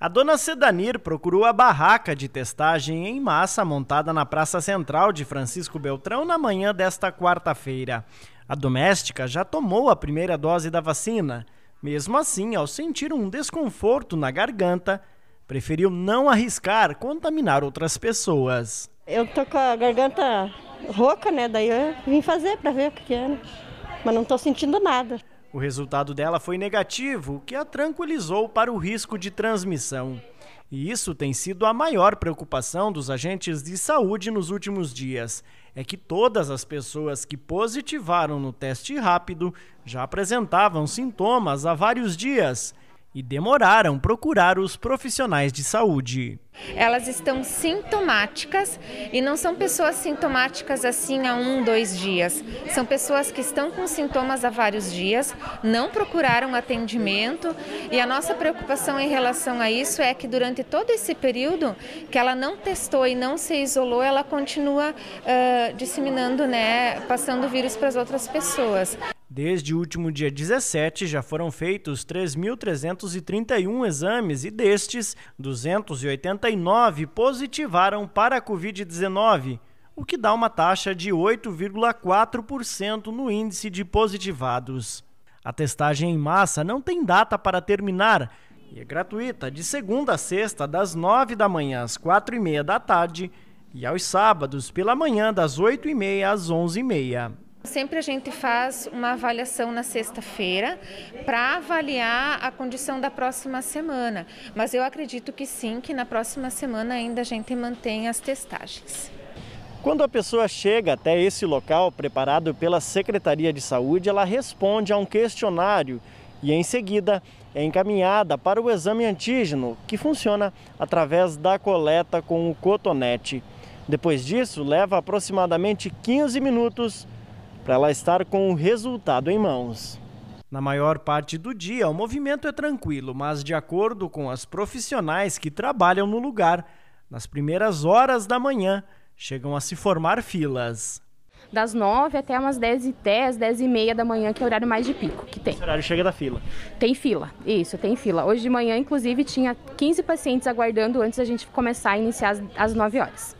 A dona Sedanir procurou a barraca de testagem em massa montada na Praça Central de Francisco Beltrão na manhã desta quarta-feira. A doméstica já tomou a primeira dose da vacina. Mesmo assim, ao sentir um desconforto na garganta, preferiu não arriscar contaminar outras pessoas. Eu tô com a garganta rouca, né? Daí eu vim fazer para ver o que é, né? mas não tô sentindo nada. O resultado dela foi negativo, o que a tranquilizou para o risco de transmissão. E isso tem sido a maior preocupação dos agentes de saúde nos últimos dias. É que todas as pessoas que positivaram no teste rápido já apresentavam sintomas há vários dias e demoraram procurar os profissionais de saúde. Elas estão sintomáticas e não são pessoas sintomáticas assim a um, dois dias. São pessoas que estão com sintomas há vários dias, não procuraram atendimento e a nossa preocupação em relação a isso é que durante todo esse período que ela não testou e não se isolou, ela continua uh, disseminando, né, passando o vírus para as outras pessoas. Desde o último dia 17, já foram feitos 3.331 exames e destes, 289 positivaram para a Covid-19, o que dá uma taxa de 8,4% no índice de positivados. A testagem em massa não tem data para terminar e é gratuita de segunda a sexta, das 9 da manhã às 4 e meia da tarde e aos sábados pela manhã das 8 e meia às 11 e meia. Sempre a gente faz uma avaliação na sexta-feira para avaliar a condição da próxima semana, mas eu acredito que sim, que na próxima semana ainda a gente mantém as testagens. Quando a pessoa chega até esse local preparado pela Secretaria de Saúde, ela responde a um questionário e, em seguida, é encaminhada para o exame antígeno, que funciona através da coleta com o cotonete. Depois disso, leva aproximadamente 15 minutos para ela estar com o resultado em mãos. Na maior parte do dia, o movimento é tranquilo, mas de acordo com as profissionais que trabalham no lugar, nas primeiras horas da manhã chegam a se formar filas. Das 9 até umas 10 e 10, 10 e meia da manhã, que é o horário mais de pico que tem. Esse horário chega da fila. Tem fila, isso, tem fila. Hoje de manhã, inclusive, tinha 15 pacientes aguardando antes da gente começar a iniciar às 9 horas.